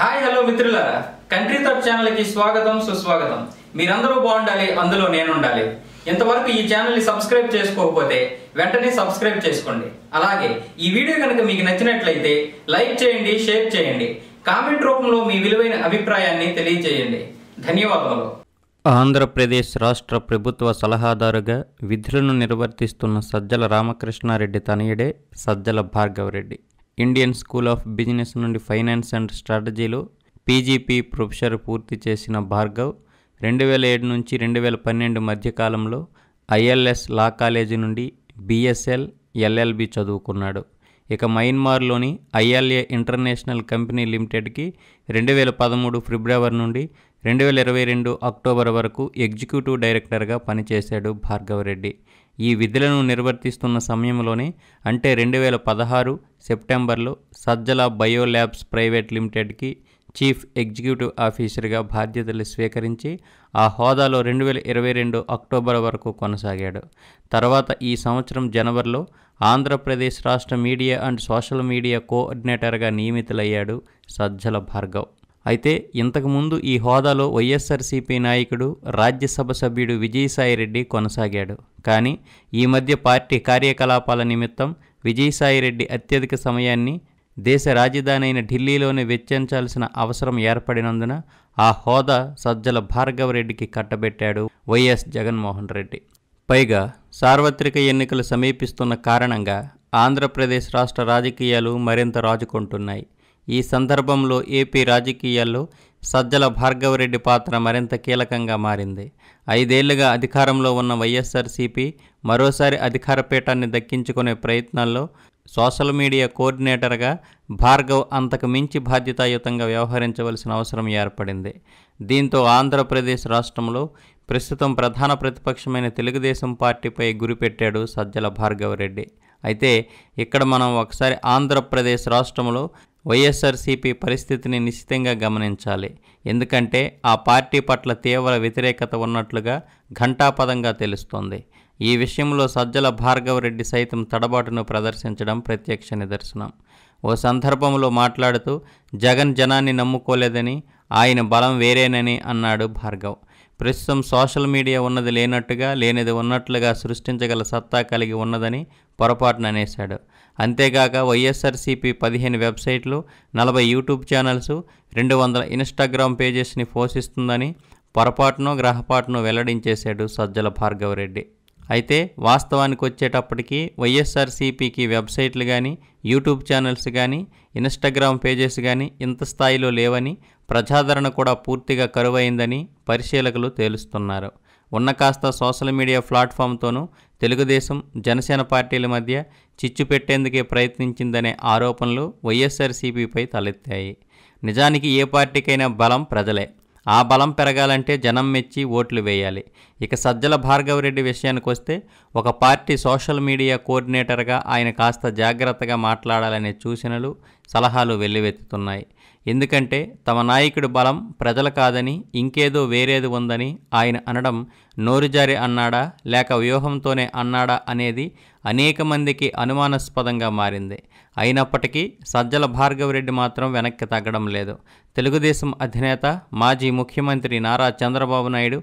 hi hello మిత్రులారా country తప్ ఛానల్కి స్వాగతం సుస్వాగతం మీరందరూ బాగుండాలి అందులో నేను ఉండాలి ఇంతవరకు ఈ ఛానల్ని సబ్స్క్రైబ్ చేసుకోకపోతే వెంటనే సబ్స్క్రైబ్ చేసుకోండి అలాగే ఈ వీడియో కనుక మీకు నచ్చినట్లయితే లైక్ చేయండి షేర్ చేయండి కామెంట్ రూపంలో మీ విలువైన అభిప్రాయాన్ని తెలియజేయండి ధన్యవాదములు ఆంధ్రప్రదేశ్ రాష్ట్ర ప్రభుత్వ సలహాదారుగా విధులను నిర్వర్తిస్తున్న సజ్జల రామకృష్ణారెడ్డి తనయుడే Sajjala Bhargava Reddy Indian school of business నుండి ఫైనాన్స్ అండ్ స్ట్రాటజీలో పీజీపీ ప్రొఫెసర్ పూర్తి చేసిన భార్గవ్ రెండు వేల ఏడు నుంచి రెండు వేల పన్నెండు మధ్యకాలంలో ఐఎల్ఎస్ లా కాలేజీ నుండి బిఎస్ఎల్ ఎల్ఎల్బి చదువుకున్నాడు ఇక మయన్మార్లోని ఐఎల్ఏ ఇంటర్నేషనల్ కంపెనీ లిమిటెడ్కి రెండు వేల పదమూడు ఫిబ్రవరి నుండి రెండు వేల ఇరవై రెండు అక్టోబర్ వరకు ఎగ్జిక్యూటివ్ డైరెక్టర్గా పనిచేశాడు భార్గవరెడ్డి ఈ విధులను నిర్వర్తిస్తున్న సమయంలోనే అంటే రెండు వేల పదహారు సెప్టెంబర్లో సజ్జల బయోల్యాబ్స్ ప్రైవేట్ లిమిటెడ్కి చీఫ్ ఎగ్జిక్యూటివ్ ఆఫీసర్గా బాధ్యతలు స్వీకరించి ఆ హోదాలో రెండు వేల ఇరవై రెండు అక్టోబర్ వరకు కొనసాగాడు తర్వాత ఈ సంవత్సరం జనవరిలో ఆంధ్రప్రదేశ్ రాష్ట్ర మీడియా అండ్ సోషల్ మీడియా కోఆర్డినేటర్గా నియమితులయ్యాడు సజ్జల భార్గవ్ అయితే ఇంతకుముందు ఈ హోదాలో వైఎస్ఆర్సీపీ నాయకుడు రాజ్యసభ సభ్యుడు విజయసాయిరెడ్డి కొనసాగాడు కానీ ఈ మధ్య పార్టీ కార్యకలాపాల నిమిత్తం విజయసాయిరెడ్డి అత్యధిక సమయాన్ని దేశ రాజధాని అయిన ఢిల్లీలోనే వెచ్చించాల్సిన అవసరం ఏర్పడినందున ఆ హోదా సజ్జల భార్గవరెడ్డికి కట్టబెట్టాడు వైఎస్ జగన్మోహన్ రెడ్డి పైగా సార్వత్రిక ఎన్నికలు సమీపిస్తున్న కారణంగా ఆంధ్రప్రదేశ్ రాష్ట్ర రాజకీయాలు మరింత రాజుకుంటున్నాయి ఈ సందర్భంలో ఏపీ రాజకీయాల్లో సజ్జల భార్గవరెడ్డి పాత్ర మరింత కీలకంగా మారింది ఐదేళ్లుగా అధికారంలో ఉన్న వైఎస్ఆర్సీపీ మరోసారి అధికార పీఠాన్ని దక్కించుకునే ప్రయత్నాల్లో సోషల్ మీడియా కోఆర్డినేటర్గా భార్గవ్ అంతకు మించి బాధ్యతాయుతంగా వ్యవహరించవలసిన అవసరం ఏర్పడింది దీంతో ఆంధ్రప్రదేశ్ రాష్ట్రంలో ప్రస్తుతం ప్రధాన ప్రతిపక్షమైన తెలుగుదేశం పార్టీపై గురిపెట్టాడు సజ్జల భార్గవరెడ్డి అయితే ఇక్కడ మనం ఒకసారి ఆంధ్రప్రదేశ్ రాష్ట్రంలో వైఎస్ఆర్సీపీ పరిస్థితిని నిశ్చితంగా గమనించాలి ఎందుకంటే ఆ పార్టీ పట్ల తీవ్ర వ్యతిరేకత ఉన్నట్లుగా ఘంటాపదంగా తెలుస్తోంది ఈ విషయంలో సజ్జల భార్గవరెడ్డి సైతం తడబాటును ప్రదర్శించడం ప్రత్యక్ష నిదర్శనం ఓ సందర్భంలో మాట్లాడుతూ జగన్ జనాన్ని నమ్ముకోలేదని ఆయన బలం వేరేనని అన్నాడు భార్గవ్ ప్రస్తుతం సోషల్ మీడియా ఉన్నది లేనట్టుగా లేనిది ఉన్నట్లుగా సృష్టించగల సత్తా కలిగి ఉన్నదని పొరపాటున అనేశాడు అంతేగాక వైఎస్ఆర్సీపీ పదిహేను వెబ్సైట్లు నలభై యూట్యూబ్ ఛానల్స్ రెండు వందల ఇన్స్టాగ్రామ్ పేజెస్ని పోషిస్తుందని పొరపాటును గ్రహపాటును వెల్లడించేశాడు సజ్జల భార్గవరెడ్డి అయితే వాస్తవానికి వచ్చేటప్పటికి వైఎస్ఆర్సీపీకి వెబ్సైట్లు కానీ యూట్యూబ్ ఛానల్స్ కానీ ఇన్స్టాగ్రామ్ పేజెస్ కానీ ఇంత స్థాయిలో లేవని ప్రజాదరణ కూడా పూర్తిగా కరువైందని పరిశీలకులు తేలుస్తున్నారు ఉన్న కాస్త సోషల్ మీడియా ప్లాట్ఫామ్తోనూ తెలుగుదేశం జనసేన పార్టీల మధ్య చిచ్చు పెట్టేందుకే ప్రయత్నించిందనే ఆరోపణలు వైఎస్ఆర్సీపీపై తలెత్తాయి నిజానికి ఏ పార్టీకైనా బలం ప్రజలే ఆ బలం పెరగాలంటే జనం మెచ్చి ఓట్లు వేయాలి ఇక సజ్జల భార్గవరెడ్డి విషయానికి వస్తే ఒక పార్టీ సోషల్ మీడియా కోఆర్డినేటర్గా ఆయన కాస్త జాగ్రత్తగా మాట్లాడాలనే సూచనలు సలహాలు వెల్లువెత్తుతున్నాయి ఎందుకంటే తమ నాయకుడి బలం ప్రజలు కాదని ఇంకేదో వేరేది ఉందని ఆయన అనడం నోరుజారి అన్నాడా లేక వ్యూహంతోనే అన్నాడా అనేది అనేక మందికి అనుమానాస్పదంగా మారింది అయినప్పటికీ సజ్జల భార్గవరెడ్డి మాత్రం వెనక్కి తగ్గడం లేదు తెలుగుదేశం అధినేత మాజీ ముఖ్యమంత్రి నారా చంద్రబాబు నాయుడు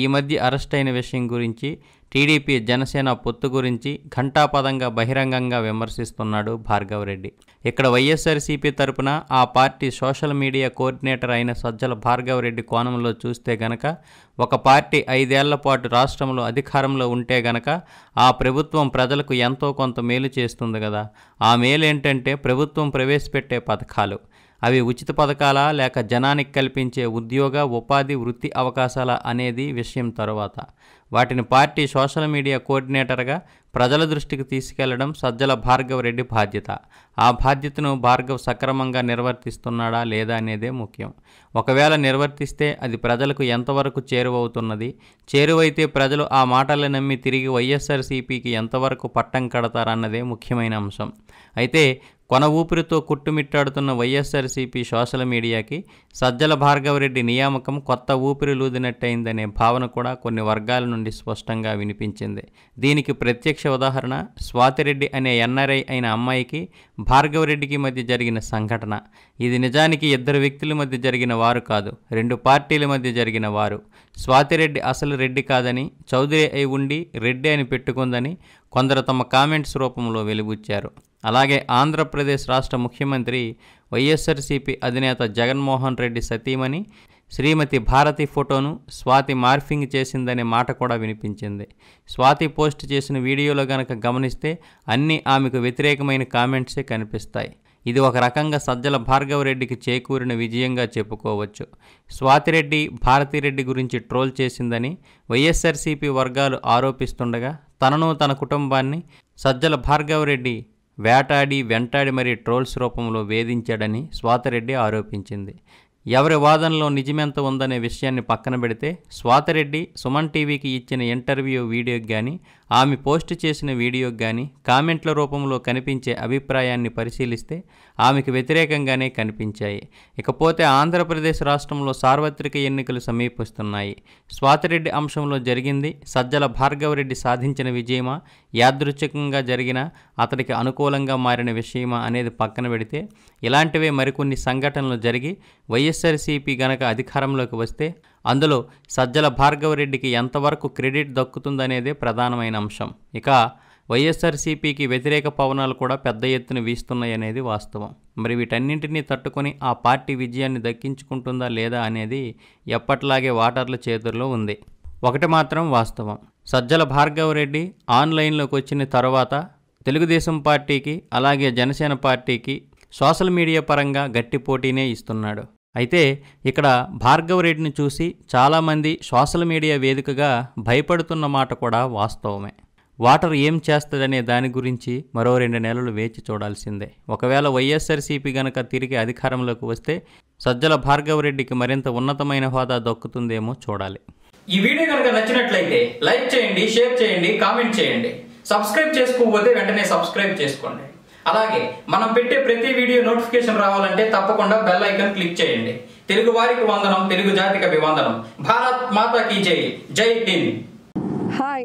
ఈ మధ్య అరెస్ట్ అయిన విషయం గురించి టీడీపీ జనసేన పొత్తు గురించి ఘంటాపదంగా బహిరంగంగా విమర్శిస్తున్నాడు భార్గవరెడ్డి ఇక్కడ వైఎస్ఆర్సీపీ తరపున ఆ పార్టీ సోషల్ మీడియా కోఆర్డినేటర్ అయిన సజ్జల భార్గవరెడ్డి కోణంలో చూస్తే గనక ఒక పార్టీ ఐదేళ్ల పాటు రాష్ట్రంలో అధికారంలో ఉంటే గనక ఆ ప్రభుత్వం ప్రజలకు ఎంతో కొంత మేలు చేస్తుంది కదా ఆ మేలు ఏంటంటే ప్రభుత్వం ప్రవేశపెట్టే పథకాలు అవి ఉచిత పథకాలా లేక జనానికి కల్పించే ఉద్యోగ ఉపాధి వృత్తి అవకాశాల అనేది విషయం తర్వాత వాటిని పార్టీ సోషల్ మీడియా కోఆర్డినేటర్గా ప్రజల దృష్టికి తీసుకెళ్లడం సజ్జల భార్గవరెడ్డి బాధ్యత ఆ బాధ్యతను భార్గవ్ సక్రమంగా నిర్వర్తిస్తున్నాడా లేదా అనేదే ముఖ్యం ఒకవేళ నిర్వర్తిస్తే అది ప్రజలకు ఎంతవరకు చేరువవుతున్నది చేరువైతే ప్రజలు ఆ మాటలను నమ్మి తిరిగి వైఎస్ఆర్సీపీకి ఎంతవరకు పట్టం కడతారన్నదే ముఖ్యమైన అంశం అయితే కొన ఊపిరితో కుట్టుమిట్టాడుతున్న వైఎస్ఆర్సీపీ సోషల్ మీడియాకి సజ్జల భార్గవరెడ్డి నియామకం కొత్త ఊపిరి లూదినట్టయిందనే భావన కూడా కొన్ని వర్గాల నుండి స్పష్టంగా వినిపించింది దీనికి ప్రత్యక్ష ఉదాహరణ స్వాతిరెడ్డి అనే ఎన్ఆర్ఐ అయిన అమ్మాయికి భార్గవరెడ్డికి మధ్య జరిగిన సంఘటన ఇది నిజానికి ఇద్దరు వ్యక్తుల మధ్య జరిగిన వారు కాదు రెండు పార్టీల మధ్య జరిగిన వారు స్వాతిరెడ్డి అసలు రెడ్డి కాదని చౌదరి అయి ఉండి రెడ్డి అని పెట్టుకుందని కొందరు తమ కామెంట్స్ రూపంలో వెలుబుచ్చారు అలాగే ఆంధ్రప్రదేశ్ రాష్ట్ర ముఖ్యమంత్రి వైఎస్ఆర్సీపీ అధినేత జగన్మోహన్ రెడ్డి సతీమణి శ్రీమతి భారతి ఫోటోను స్వాతి మార్ఫింగ్ చేసిందనే మాట కూడా వినిపించింది స్వాతి పోస్ట్ చేసిన వీడియోలో గనక గమనిస్తే అన్నీ ఆమెకు వ్యతిరేకమైన కామెంట్సే కనిపిస్తాయి ఇది ఒక రకంగా సజ్జల భార్గవరెడ్డికి చేకూరిన విజయంగా చెప్పుకోవచ్చు స్వాతిరెడ్డి భారతిరెడ్డి గురించి ట్రోల్ చేసిందని వైఎస్ఆర్సీపీ వర్గాలు ఆరోపిస్తుండగా తనను తన కుటుంబాన్ని సజ్జల భార్గవరెడ్డి వేటాడి వెంటాడి మరీ ట్రోల్స్ రూపంలో వేధించాడని స్వాతిరెడ్డి ఆరోపించింది ఎవరి వాదనలో నిజమెంత ఉందనే విషయాన్ని పక్కన పెడితే స్వాతిరెడ్డి సుమన్ టీవీకి ఇచ్చిన ఇంటర్వ్యూ వీడియోకి కానీ ఆమె పోస్ట్ చేసిన వీడియోకి కానీ కామెంట్ల రూపంలో కనిపించే అభిప్రాయాన్ని పరిశీలిస్తే ఆమెకు వ్యతిరేకంగానే కనిపించాయి ఇకపోతే ఆంధ్రప్రదేశ్ రాష్ట్రంలో సార్వత్రిక ఎన్నికలు సమీపిస్తున్నాయి స్వాతిరెడ్డి అంశంలో జరిగింది సజ్జల భార్గవరెడ్డి సాధించిన విజయమా యాదృచ్ఛికంగా జరిగిన అతడికి అనుకూలంగా మారిన విషయమా అనేది పక్కన పెడితే ఇలాంటివే మరికొన్ని సంఘటనలు జరిగి వైఎస్ఆర్సీపీ గనక అధికారంలోకి వస్తే అందులో సజ్జల భార్గవరెడ్డికి ఎంతవరకు క్రెడిట్ దక్కుతుందనేదే ప్రధానమైన అంశం ఇక వైఎస్ఆర్సీపీకి వ్యతిరేక పవనాలు కూడా పెద్ద ఎత్తున వీస్తున్నాయనేది వాస్తవం మరి వీటన్నింటినీ తట్టుకొని ఆ పార్టీ విజయాన్ని దక్కించుకుంటుందా లేదా అనేది ఎప్పట్లాగే వాటర్ల చేతుల్లో ఉంది ఒకటి మాత్రం వాస్తవం సజ్జల భార్గవరెడ్డి ఆన్లైన్లోకి వచ్చిన తర్వాత తెలుగుదేశం పార్టీకి అలాగే జనసేన పార్టీకి సోషల్ మీడియా పరంగా గట్టి పోటీనే ఇస్తున్నాడు అయితే ఇక్కడ భార్గవరెడ్డిని చూసి చాలామంది సోషల్ మీడియా వేదికగా భయపడుతున్న మాట కూడా వాస్తవమే వాటర్ ఏం చేస్తుందనే దాని గురించి మరో రెండు నెలలు వేచి చూడాల్సిందే ఒకవేళ వైఎస్ఆర్సీపీ గనక తిరిగి అధికారంలోకి వస్తే సజ్జల భార్గవరెడ్డికి మరింత ఉన్నతమైన హోదా దక్కుతుందేమో చూడాలి ఈ వీడియో కనుక నచ్చినట్లయితే లైక్ చేయండి షేర్ చేయండి కామెంట్ చేయండి సబ్స్క్రైబ్ చేసుకోకపోతే వెంటనే సబ్స్క్రైబ్ చేసుకోండి అలాగే మనం పెట్టే ప్రతి వీడియో నోటిఫికేషన్ రావాలంటే తప్పకుండా బెల్ ఐకన్ క్లిక్ చేయండి తెలుగు వారికి వందనం తెలుగు జాతికి అభివందనం భారత్ మాతా కీ జై జై హింద్ హాయ్